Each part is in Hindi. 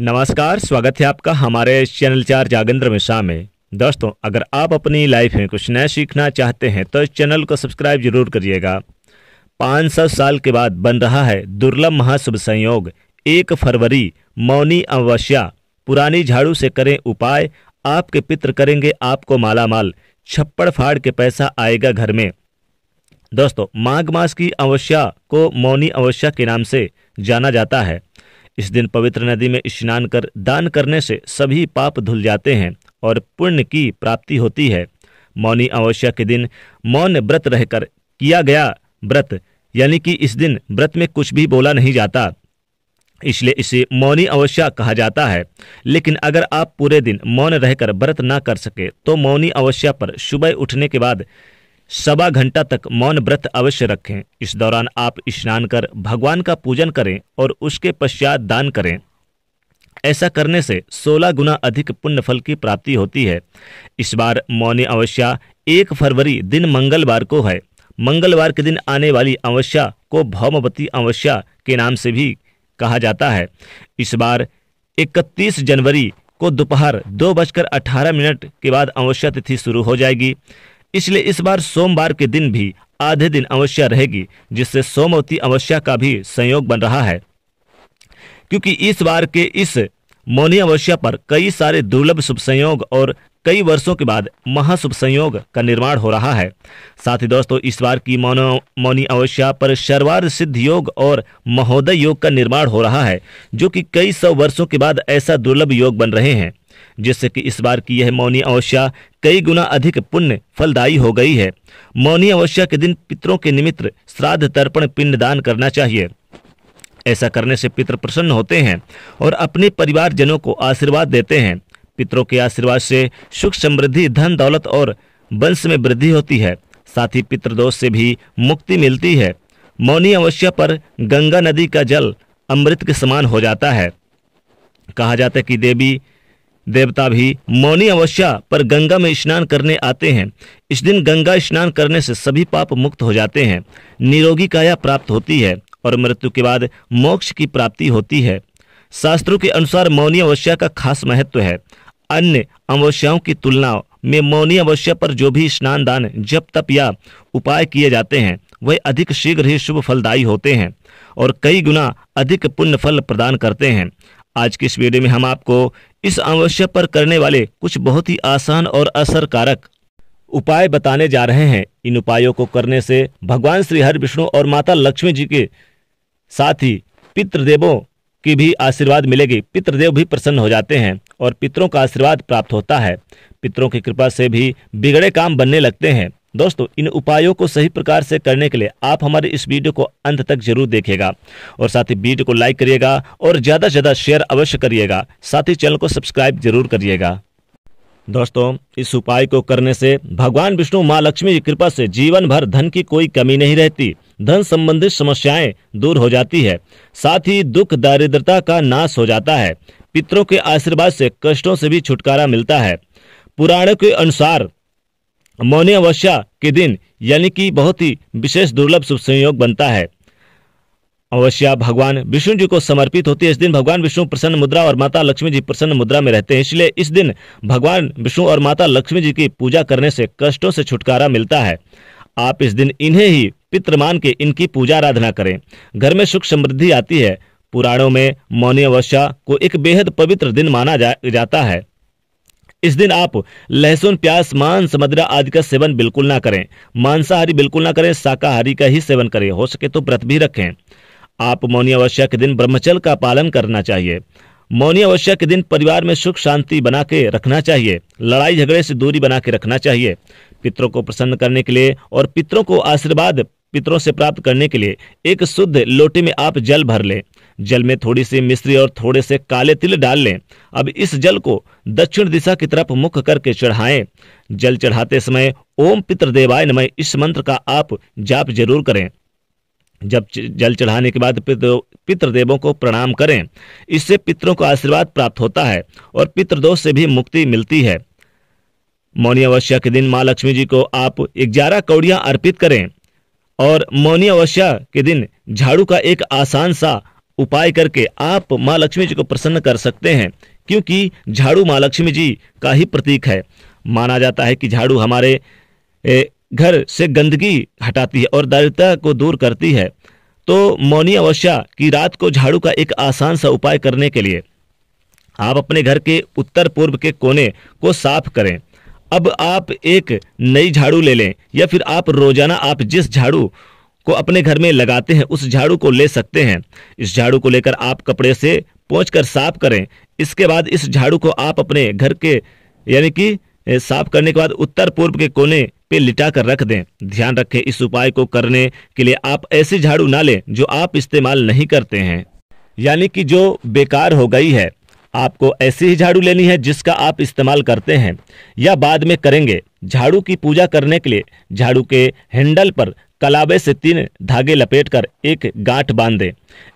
नमस्कार स्वागत है आपका हमारे चैनल चार जागेंद्र मिश्रा में दोस्तों अगर आप अपनी लाइफ में कुछ नया सीखना चाहते हैं तो इस चैनल को सब्सक्राइब जरूर करिएगा पाँच सौ साल के बाद बन रहा है दुर्लभ महाशुभ संयोग एक फरवरी मौनी अमावस्या पुरानी झाड़ू से करें उपाय आपके पित्र करेंगे आपको मालामाल छप्पड़ फाड़ के पैसा आएगा घर में दोस्तों माघ मास की अमावस्या को मौनी अमावस्या के नाम से जाना जाता है इस दिन पवित्र नदी में स्नान कर दान करने से सभी पाप धुल जाते हैं और पुण्य की प्राप्ति होती है मौनी अमावस्या के दिन मौन व्रत रहकर किया गया व्रत यानी कि इस दिन व्रत में कुछ भी बोला नहीं जाता इसलिए इसे मौनी अवस्या कहा जाता है लेकिन अगर आप पूरे दिन मौन रहकर व्रत ना कर सके तो मौनी अवस्या पर सुबह उठने के बाद सवा घंटा तक मौन व्रत अवश्य रखें इस दौरान आप स्नान कर भगवान का पूजन करें और उसके पश्चात दान करें ऐसा करने से 16 गुना अधिक पुण्य फल की प्राप्ति होती है इस बार मौनी अवस्या एक फरवरी दिन मंगलवार को है मंगलवार के दिन आने वाली अवस्या को भौमवती अवस्या के नाम से भी कहा जाता है इस बार 31 जनवरी को दोपहर दो बजकर अठारह मिनट के बाद अवस्या तिथि शुरू हो जाएगी इसलिए इस बार सोमवार के दिन भी आधे दिन अमावस्या रहेगी जिससे सोमवती अमावस्या का भी संयोग बन रहा है क्योंकि इस बार के इस मौनी अमावस्या पर कई सारे दुर्लभ शुभ संयोग और कई वर्षों के बाद महाशुभ संयोग का निर्माण हो रहा है साथ ही दोस्तों इस बार की मौनो मौनी अवस्या पर शर्वार सिद्ध योग और महोदय योग का निर्माण हो रहा है जो कि कई सौ वर्षों के बाद ऐसा दुर्लभ योग बन रहे हैं जिससे कि इस बार की यह मौनी अवस्या कई गुना अधिक पुण्य फलदायी हो गई है मौनी अवस्या के दिन पितरों के निमित्त श्राद्ध तर्पण पिंड दान करना चाहिए ऐसा करने से पितर प्रसन्न होते हैं और अपने परिवार जनों को आशीर्वाद देते हैं पितरों के आशीर्वाद से सुख समृद्धि धन दौलत और वंश में वृद्धि होती है साथ ही पितृदोष से भी मुक्ति मिलती है मौनी अवस्या पर गंगा नदी का जल अमृत के समान हो जाता है कहा जाता है कि देवी देवता भी मौनी अवस्या पर गंगा में स्नान करने आते हैं इस दिन गंगा स्नान करने से सभी पाप मुक्त हो जाते हैं निरोगी काया प्राप्त होती है और मृत्यु के बाद मोक्ष की प्राप्ति होती है शास्त्रों के अनुसार मौनी अवस्या का खास महत्व है अन्य अमावस्याओं की तुलना में मौनी अवस्या पर जो भी स्नान दान जप तप या उपाय किए जाते हैं वह अधिक शीघ्र ही शुभ फलदायी होते हैं और कई गुना अधिक पुण्य फल प्रदान करते हैं आज के इस वीडियो में हम आपको इस अमावस्या पर करने वाले कुछ बहुत ही आसान और असरकारक उपाय बताने जा रहे हैं इन उपायों को करने से भगवान श्री हरि विष्णु और माता लक्ष्मी जी के साथ ही पितृदेवों की भी आशीर्वाद मिलेगी पितृदेव भी प्रसन्न हो जाते हैं और पितरों का आशीर्वाद प्राप्त होता है पितरों की कृपा से भी बिगड़े काम बनने लगते हैं दोस्तों इन उपायों को सही प्रकार से करने के लिए आप हमारे इस वीडियो को अंत तक जरूर देखेगा और साथ ही वीडियो को लाइक करिएगा और ज़्यादा से ज़्यादा शेयर अवश्य करिएगा साथ ही चैनल को सब्सक्राइब जरूर करिएगा दोस्तों इस उपाय को करने से भगवान विष्णु माँ लक्ष्मी की कृपा से जीवन भर धन की कोई कमी नहीं रहती धन संबंधित समस्याएं दूर हो जाती है साथ ही दुख दारिद्रता का नाश हो जाता है पितरों के आशीर्वाद से कष्टों से भी छुटकारा मिलता है पुराणों के अनुसार मौनी अमावस्या के दिन यानी कि बहुत ही विशेष दुर्लभ शुभ संयोग बनता है अमावस्या भगवान विष्णु जी को समर्पित होती है इस दिन भगवान विष्णु प्रसन्न मुद्रा और माता लक्ष्मी जी प्रसन्न मुद्रा में रहते हैं इसलिए इस दिन भगवान विष्णु और माता लक्ष्मी जी की पूजा करने से कष्टों से छुटकारा मिलता है आप इस दिन इन्हें ही पित्र मान के इनकी पूजा आराधना करें घर में सुख समृद्धि आती है पुराणों में मौनी अवस्या को एक बेहद पवित्र दिन माना जा, जाता है इस दिन आप लहसुन प्याज मांस मदरा आदि का सेवन बिल्कुल ना करें मांसाहारी बिल्कुल ना करें शाकाहारी का ही सेवन करें हो सके तो व्रत भी रखें आप मौनी अवस्या के दिन ब्रह्मचल का पालन करना चाहिए मौनी अवस्या के दिन परिवार में सुख शांति बना के रखना चाहिए लड़ाई झगड़े से दूरी बना के रखना चाहिए पितरों को प्रसन्न करने के लिए और पितरों को आशीर्वाद पितरों से प्राप्त करने के लिए एक शुद्ध लोटे में आप जल भर लें जल में थोड़ी सी मिश्री और थोड़े से काले तिल डाल लें अब इस जल को दक्षिण दिशा की तरफ मुख करके चढ़ाएं जल चढ़ाते समय ओम पितृदेवाय नमय इस मंत्र का आप जाप जरूर करें जब जल चढ़ाने के बाद पितृ पितृदेवों को प्रणाम करें इससे पितरों को आशीर्वाद प्राप्त होता है और पितृदोष से भी मुक्ति मिलती है मौनी अवस्या के दिन माँ लक्ष्मी जी को आप ग्यारह कौड़ियां अर्पित करें और मौनी अवस्या के दिन झाड़ू का एक आसान सा उपाय करके आप माँ लक्ष्मी जी को प्रसन्न कर सकते हैं क्योंकि झाड़ू माँ लक्ष्मी जी का ही प्रतीक है माना जाता है कि झाड़ू हमारे घर से गंदगी हटाती है और दरिद्रता को दूर करती है तो मौनी अवश्या की रात को झाड़ू का एक आसान सा उपाय करने के लिए आप अपने घर के उत्तर पूर्व के कोने को साफ करें अब आप एक नई झाड़ू ले लें या फिर आप रोजाना आप जिस झाड़ू को अपने घर में लगाते हैं उस झाड़ू को ले सकते हैं इस झाड़ू को लेकर आप कपड़े से पहुँच कर साफ करें इसके बाद इस झाड़ू को आप अपने घर के यानी कि साफ करने के बाद उत्तर पूर्व के कोने पे लिटा कर रख दें ध्यान रखें इस उपाय को करने के लिए आप ऐसी झाड़ू ना लें जो आप इस्तेमाल नहीं करते हैं यानी कि जो बेकार हो गई है आपको ऐसी ही झाड़ू लेनी है जिसका आप इस्तेमाल करते हैं या बाद में करेंगे झाड़ू की पूजा करने के लिए झाड़ू के हैंडल पर कलाबे से तीन धागे लपेटकर एक गांठ बांध दें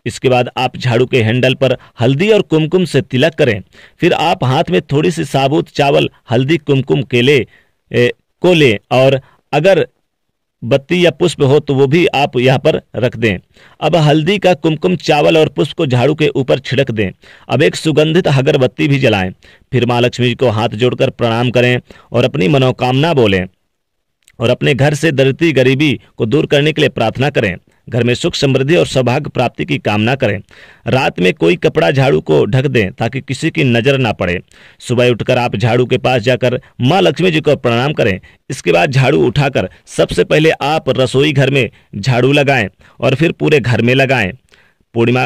इसके बाद आप झाड़ू के हैंडल पर हल्दी और कुमकुम से तिलक करें फिर आप हाथ में थोड़ी सी साबुत चावल हल्दी कुमकुम केले को लें और अगर बत्ती या पुष्प हो तो वो भी आप यहाँ पर रख दें अब हल्दी का कुमकुम चावल और पुष्प को झाड़ू के ऊपर छिड़क दें अब एक सुगंधित अगरबत्ती भी जलाएं फिर माँ लक्ष्मी जी को हाथ जोड़कर प्रणाम करें और अपनी मनोकामना बोलें और अपने घर से दरिद्री गरीबी को दूर करने के लिए प्रार्थना करें घर में सुख समृद्धि और सौभाग्य प्राप्ति की कामना करें रात में कोई कपड़ा झाड़ू को ढक दें ताकि किसी की नज़र ना पड़े सुबह उठकर आप झाड़ू के पास जाकर माँ लक्ष्मी जी को प्रणाम करें इसके बाद झाड़ू उठाकर सबसे पहले आप रसोई घर में झाड़ू लगाएं और फिर पूरे घर में लगाएं पूर्णिमा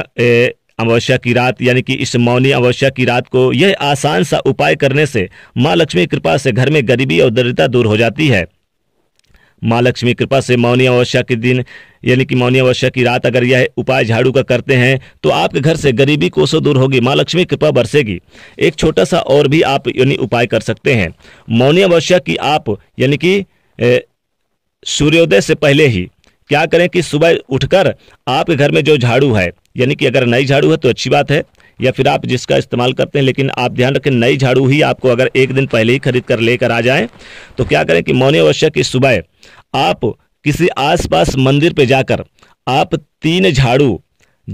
अमावस्या की रात यानी कि इस मौनी अमावस्या की रात को यह आसान सा उपाय करने से माँ लक्ष्मी कृपा से घर में गरीबी और दरिद्रता दूर हो जाती है माँ लक्ष्मी कृपा से मौनी अवस्या के दिन यानी कि मौनी अवस्या की रात अगर यह उपाय झाड़ू का करते हैं तो आपके घर से गरीबी कोसों दूर होगी माँ लक्ष्मी कृपा बरसेगी एक छोटा सा और भी आप यानी उपाय कर सकते हैं मौनी अवस्या की आप यानी कि सूर्योदय से पहले ही क्या करें कि सुबह उठकर आपके घर में जो झाड़ू है यानी कि अगर नई झाड़ू है तो अच्छी बात है या फिर आप जिसका इस्तेमाल करते हैं लेकिन आप ध्यान रखें नई झाड़ू ही आपको अगर एक दिन पहले ही खरीद कर लेकर आ जाएं तो क्या करें कि मौनी अवश्य की सुबह आप किसी आसपास मंदिर पे जाकर आप तीन झाड़ू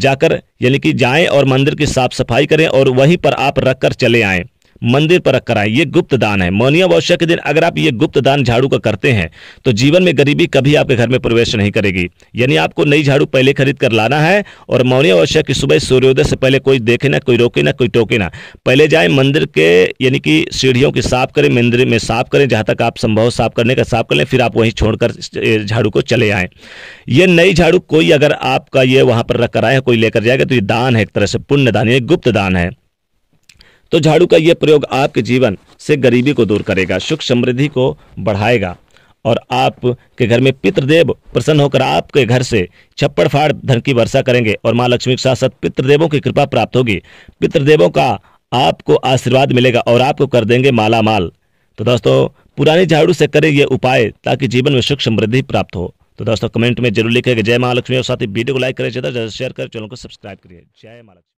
जाकर यानी कि जाएं और मंदिर की साफ सफाई करें और वहीं पर आप रखकर चले आएं मंदिर पर रखकर आए ये गुप्त दान है मौनिया अमावस्या के दिन अगर आप ये गुप्त दान झाड़ू का करते हैं तो जीवन में गरीबी कभी आपके घर में प्रवेश नहीं करेगी यानी आपको नई झाड़ू पहले खरीद कर लाना है और मौनिया अमावस्या की सुबह सूर्योदय से पहले कोई देखे ना कोई रोके ना कोई टोके ना पहले जाए मंदिर के यानी कि सीढ़ियों की साफ करें मंदिर में साफ करें जहाँ तक आप संभव साफ करने का साफ कर लें फिर आप वहीं छोड़कर झाड़ू को चले आए ये नई झाड़ू कोई अगर आपका ये वहाँ पर रख कर आए कोई लेकर जाएगा तो ये दान है एक तरह से पुण्य दान ये गुप्त दान है तो झाड़ू का यह प्रयोग आपके जीवन से गरीबी को दूर करेगा सुख समृद्धि को बढ़ाएगा और आपके घर में पितृदेव प्रसन्न होकर आपके घर से छप्पड़ फाड़ धन की वर्षा करेंगे और मां लक्ष्मी के साथ साथ पितृदेवों की कृपा प्राप्त होगी पितृदेवों का आपको आशीर्वाद मिलेगा और आपको कर देंगे माला माल तो दोस्तों पुराने झाड़ू से करें ये उपाय ताकि जीवन में सुख समृद्धि प्राप्त हो तो दोस्तों कमेंट में जरूर लिखेगा जय महालक्ष्मी और साथ ही वीडियो को लाइक करें ज्यादा ज्यादा शेयर करें चैनल को सब्सक्राइब करिए जय महालक्ष्मी